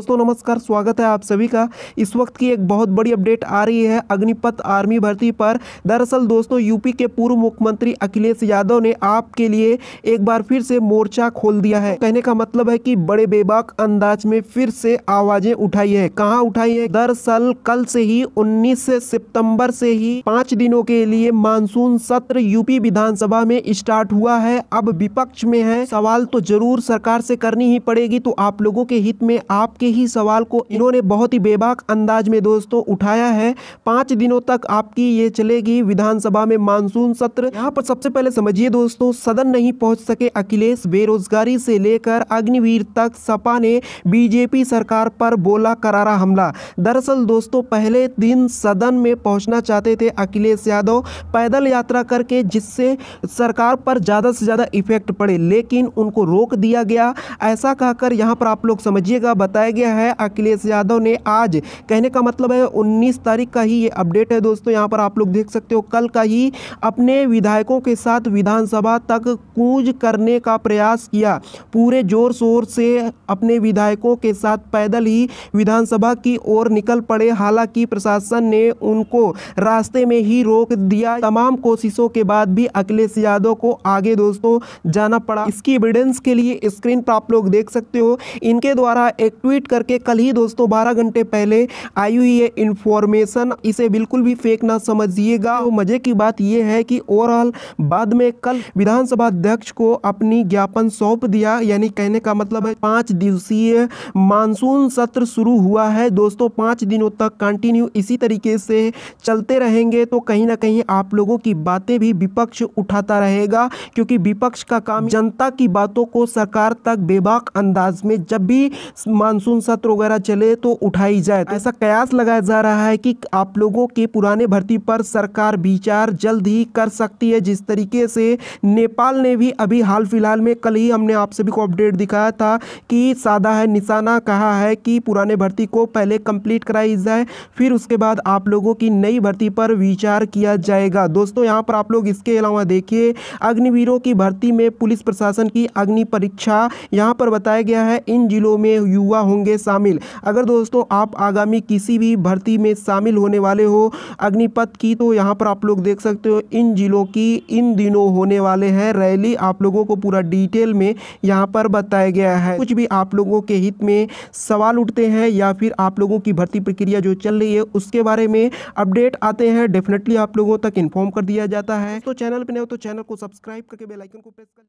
दोस्तों नमस्कार स्वागत है आप सभी का इस वक्त की एक बहुत बड़ी अपडेट आ रही है अग्निपथ आर्मी भर्ती पर दरअसल दोस्तों यूपी के पूर्व मुख्यमंत्री अखिलेश यादव ने आपके लिए एक बार फिर से मोर्चा खोल दिया है कहने का मतलब है कि बड़े बेबाक अंदाज में फिर से आवाजें उठाई है कहाँ उठाई है दरअसल कल से ही उन्नीस सितम्बर से ही पाँच दिनों के लिए मानसून सत्र यूपी विधानसभा में स्टार्ट हुआ है अब विपक्ष में है सवाल तो जरूर सरकार से करनी ही पड़ेगी तो आप लोगों के हित में आपके ही सवाल को इन्होंने बहुत ही बेबाक अंदाज में दोस्तों उठाया है पांच दिनों तक आपकी ये चलेगी विधानसभा में मानसून सत्र यहाँ पर सबसे पहले समझिए दोस्तों सदन नहीं पहुंच सके अखिलेश बेरोजगारी से लेकर अग्निवीर तक सपा ने बीजेपी सरकार पर बोला करारा हमला दरअसल दोस्तों पहले दिन सदन में पहुंचना चाहते थे अखिलेश यादव पैदल यात्रा करके जिससे सरकार पर ज़्यादा से ज़्यादा इफेक्ट पड़े लेकिन उनको रोक दिया गया ऐसा कहकर यहाँ पर आप लोग समझिएगा बताया गया है अखिलेश यादव ने आज कहने का मतलब है उन्नीस तारीख का ही ये अपडेट है दोस्तों यहाँ पर आप लोग देख सकते हो कल का ही अपने विधायकों के साथ विधानसभा तक कूज करने का प्रयास किया पूरे जोर शोर से अपने विधायकों के साथ पैदल ही विधानसभा की ओर निकल पड़े हालांकि प्रशासन ने उनको रास्ते में ही रोक दिया तमाम कोशिशों के बाद भी अखिलेश यादव को आगे दोस्तों जाना पड़ा इसकी एविडेंस के लिए स्क्रीन पर आप लोग देख सकते हो इनके द्वारा एक ट्वीट ट्वीट करके कल ही दोस्तों बारह घंटे पहले आई हुई ये इन्फॉर्मेशन इसे बिल्कुल भी फेक ना समझिएगा और मजे की बात यह है कि ओवरऑल बाद में कल विधानसभा अध्यक्ष को अपनी ज्ञापन सौंप दिया यानी कहने का मतलब है पांच दिवसीय मानसून सत्र शुरू हुआ है दोस्तों पांच दिनों तक कंटिन्यू इसी तरीके से चलते रहेंगे तो कहीं ना कहीं आप लोगों की बातें भी विपक्ष उठाता रहेगा क्योंकि विपक्ष का काम जनता की बातों को सरकार तक बेबाक अंदाज में जब भी मानसून मानसून सत्र तो वगैरह चले तो उठाई जाए तो ऐसा कयास लगाया जा रहा है कि आप लोगों के पुराने भर्ती पर सरकार विचार जल्द ही कर सकती है जिस तरीके से नेपाल ने भी अभी हाल फिलहाल में कल ही हमने आप सभी को अपडेट दिखाया था कि सादा है निशाना कहा है कि पुराने भर्ती को पहले कंप्लीट कराई जाए फिर उसके बाद आप लोगों की नई भर्ती पर विचार किया जाएगा दोस्तों यहाँ पर आप लोग इसके अलावा देखिए अग्निवीरों की भर्ती में पुलिस प्रशासन की अग्नि परीक्षा यहाँ पर बताया गया है इन जिलों में युवा होंगे होंगे शामिल अगर दोस्तों आप आगामी किसी भी भर्ती में शामिल होने वाले हो अग्निपथ की तो यहाँ पर आप लोग देख सकते हो इन जिलों की इन दिनों होने वाले हैं रैली आप लोगों को पूरा डिटेल में यहाँ पर बताया गया है कुछ भी आप लोगों के हित में सवाल उठते हैं या फिर आप लोगों की भर्ती प्रक्रिया जो चल रही है उसके बारे में अपडेट आते हैं डेफिनेटली आप लोगों तक इन्फॉर्म कर दिया जाता है तो चैनल पर नहीं हो तो चैनल को सब्सक्राइब करके बेलाइकन को प्रेस कर